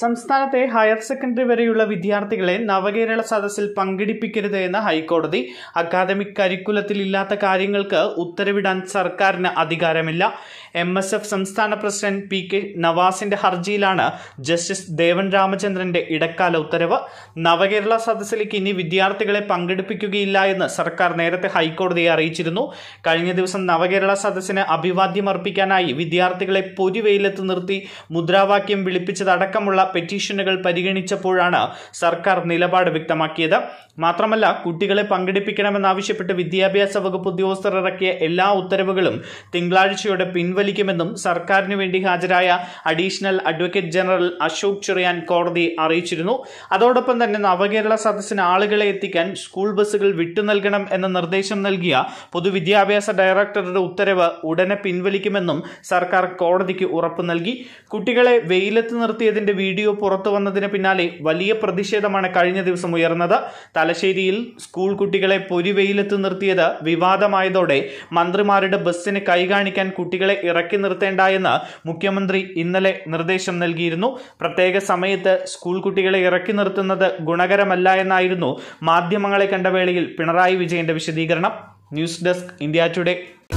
സംസ്ഥാനത്തെ higher secondary വരെയുള്ള വിദ്യാർത്ഥികളെ നവകേരള സദസ്സിൽ പങ്കെടുപ്പിക്കരുത് എന്ന ഹൈക്കോടതി അക്കാദമിക് കരിക്കുലത്തിൽ ഇല്ലാത്ത കാര്യങ്ങൾക്ക് ഉത്തരവിടാൻ സർക്കാരിന് അധികാരമില്ല എം എസ് എഫ് സംസ്ഥാന പ്രസിഡന്റ് പി കെ നവാസിന്റെ ഹർജിയിലാണ് ജസ്റ്റിസ് ദേവൻ രാമചന്ദ്രന്റെ ഇടക്കാല ഉത്തരവ് നവകേരള സദസ്സിലേക്ക് ഇനി വിദ്യാർത്ഥികളെ പങ്കെടുപ്പിക്കുകയില്ല എന്ന് സർക്കാർ നേരത്തെ ഹൈക്കോടതിയെ അറിയിച്ചിരുന്നു കഴിഞ്ഞ ദിവസം നവകേരള സദസ്സിന് അഭിവാദ്യം അർപ്പിക്കാനായി വിദ്യാർത്ഥികളെ പൊരിവെയിലത്ത് നിർത്തി മുദ്രാവാക്യം വിളിപ്പിച്ചതടക്കമുള്ള പെറ്റീഷനുകൾ പരിഗണിച്ചപ്പോഴാണ് സർക്കാർ നിലപാട് വ്യക്തമാക്കിയത് മാത്രമല്ല കുട്ടികളെ പങ്കെടുപ്പിക്കണമെന്നാവശ്യപ്പെട്ട് വിദ്യാഭ്യാസ വകുപ്പ് ഉദ്യോഗസ്ഥർ ഇറക്കിയ എല്ലാ ഉത്തരവുകളും തിങ്കളാഴ്ചയോടെ പിൻവലിക്കുമെന്നും സർക്കാരിന് വേണ്ടി ഹാജരായ additional advocate general Ashok Cherian കോടതി അറിയിച്ചിരുന്നു അതോടൊപ്പം തന്നെ നവകേരള സദസ്സിന് ആളുകളെ എത്തിക്കാൻ സ്കൂൾ ബസ്സുകൾ വിട്ടു നൽകണം എന്ന നിർദ്ദേശം നൽകിയ പൊതുവിദ്യാഭ്യാസ ഡയറക്ടറുടെ ഉത്തരവ് ഉടനെ പിൻവലിക്കുമെന്നും സർക്കാർ കോടതിക്ക് ഉറപ്പ് നൽകി കുട്ടികളെ വെയിലത്ത് നിർത്തിയതിന്റെ വീഡിയോ വീഡിയോ പുറത്തു വന്നതിന് പിന്നാലെ വലിയ പ്രതിഷേധമാണ് കഴിഞ്ഞ ദിവസം ഉയർന്നത് തലശ്ശേരിയിൽ സ്കൂൾ കുട്ടികളെ പൊരിവെയിലെത്ത് നിർത്തിയത് വിവാദമായതോടെ മന്ത്രിമാരുടെ ബസ്സിന് കൈകാണിക്കാൻ കുട്ടികളെ ഇറക്കി നിർത്തേണ്ട എന്ന് മുഖ്യമന്ത്രി ഇന്നലെ നിർദ്ദേശം നൽകിയിരുന്നു പ്രത്യേക സമയത്ത് സ്കൂൾ കുട്ടികളെ ഇറക്കി നിർത്തുന്നത് ഗുണകരമല്ല എന്നായിരുന്നു മാധ്യമങ്ങളെ കണ്ട വേളയിൽ പിണറായി വിജയന്റെ വിശദീകരണം ന്യൂസ് ഡെസ്ക് ഇന്ത്യ ടുഡേ